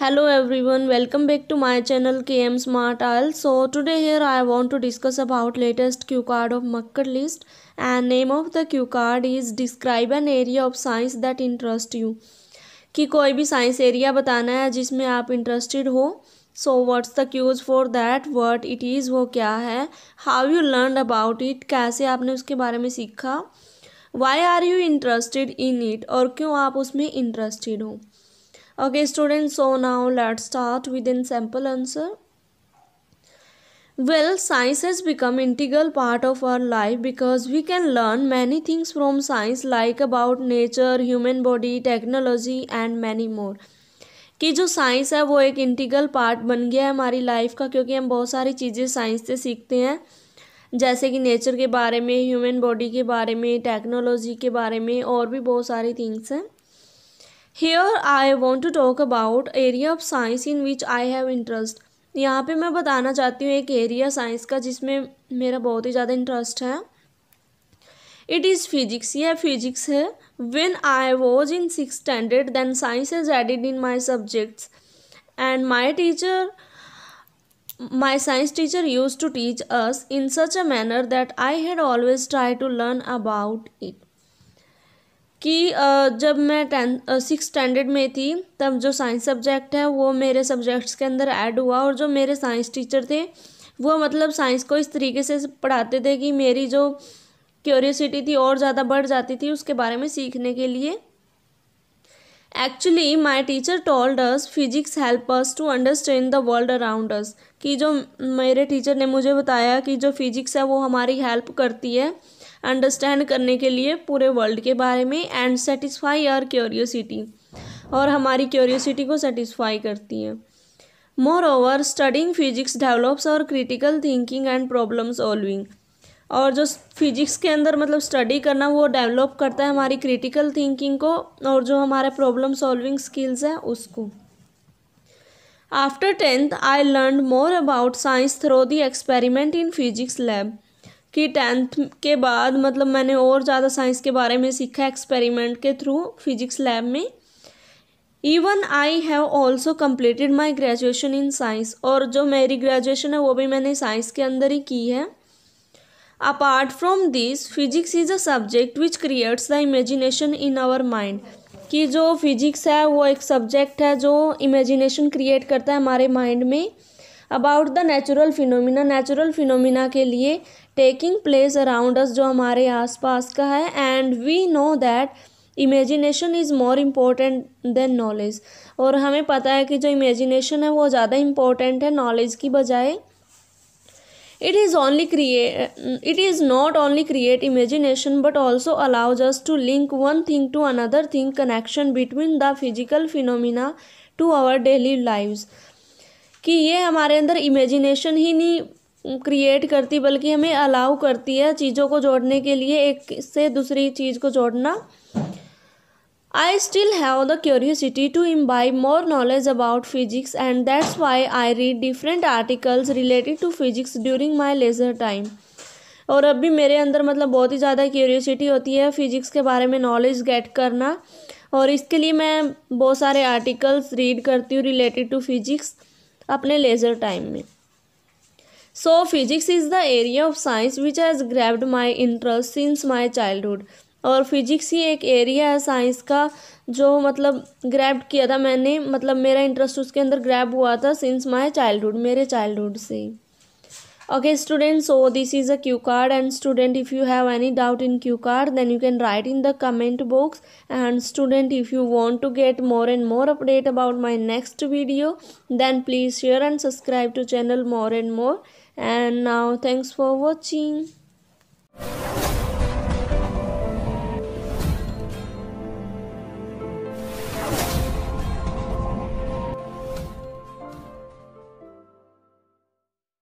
hello everyone welcome back to my channel km smart oil so today here i want to discuss about latest cue card of makkad list and name of the cue card is describe an area of science that interest you कि कोई भी science area बताना है जिसमें आप interested हो so what's the cause for that what it is वो क्या है how you learn about it कैसे आपने उसके बारे में सीखा why are you interested in it और क्यों आप उसमें इंटरेस्टेड हो okay students so now let's start with an sample answer well science has become integral part of our life because we can learn many things from science like about nature human body technology and many more कि जो science है वो एक integral part बन गया है हमारी life का क्योंकि हम बहुत सारी चीज़ें साइंस से सीखते हैं जैसे कि नेचर के बारे में ह्यूमन बॉडी के बारे में टेक्नोलॉजी के बारे में और भी बहुत सारी थिंग्स हैं here I want to talk about area of science in which I have interest यहाँ पे मैं बताना चाहती हूँ एक एरिया साइंस का जिसमें मेरा बहुत ही ज़्यादा इंटरेस्ट है इट इज़ फिजिक्स यह फिजिक्स है when I was in six standard then science is added in my subjects and my teacher my science teacher used to teach us in such a manner that I had always tried to learn about it. कि जब मैं टें six standard में थी तब जो science subject है वो मेरे सब्जेक्ट्स के अंदर ऐड हुआ और जो मेरे साइंस टीचर थे वो मतलब साइंस को इस तरीके से पढ़ाते थे कि मेरी जो क्यूरियोसिटी थी और ज़्यादा बढ़ जाती थी उसके बारे में सीखने के लिए actually my teacher told us physics help us to understand the world around us कि जो मेरे टीचर ने मुझे बताया कि जो फिजिक्स है वो हमारी हेल्प करती है अंडरस्टैंड करने के लिए पूरे वर्ल्ड के बारे में एंड सेटिस्फाई आर क्यूरियोसिटी और हमारी क्यूरियोसिटी को सेटिस्फाई करती है moreover studying physics develops our critical thinking and problem solving और जो फिजिक्स के अंदर मतलब स्टडी करना वो डेवलप करता है हमारी क्रिटिकल थिंकिंग को और जो हमारे प्रॉब्लम सॉल्विंग स्किल्स है उसको after tenth I learn more about science through the experiment in physics lab कि टेंथ के बाद मतलब मैंने और ज़्यादा साइंस के बारे में सीखा एक्सपेरिमेंट के थ्रू फिजिक्स लैब में even I have also completed my graduation in science और जो मेरी ग्रेजुएशन है वो भी मैंने साइंस के अंदर ही की है apart from this physics is a subject which creates the imagination in our mind कि जो फिजिक्स है वो एक सब्जेक्ट है जो इमेजिनेशन क्रिएट करता है हमारे माइंड में about the natural phenomena natural phenomena के लिए टेकिंग प्लेस अराउंड जो हमारे आस पास का है and we know that imagination is more important than knowledge और हमें पता है कि जो इमेजिनेशन है वो ज़्यादा इम्पोर्टेंट है नॉलेज की बजाय it is only create it is not only create imagination but also allow just to link one thing to another thing connection between the physical phenomena to our daily lives कि ये हमारे अंदर imagination ही नहीं create करती बल्कि हमें allow करती है चीज़ों को जोड़ने के लिए एक से दूसरी चीज़ को जोड़ना I still have the curiosity to imbibe more knowledge about physics and that's why I read different articles related to physics during my leisure time. और अब भी मेरे अंदर मतलब बहुत ही ज़्यादा क्यूरियोसिटी होती है फिजिक्स के बारे में नॉलेज गेट करना और इसके लिए मैं बहुत सारे आर्टिकल्स रीड करती हूँ रिलेटेड टू फिजिक्स अपने लेज़र टाइम में physics is the area of science which has grabbed my interest since my childhood और फिजिक्स ही एक एरिया है साइंस का जो मतलब ग्रैब किया था मैंने मतलब मेरा इंटरेस्ट उसके अंदर ग्रैब हुआ था सिंस माय चाइल्डहुड मेरे चाइल्डहुड से okay student so this is a cue card and student if you have any doubt in cue card then you can write in the comment box and student if you want to get more and more update about my next video then please share and subscribe to channel more and more and now thanks for watching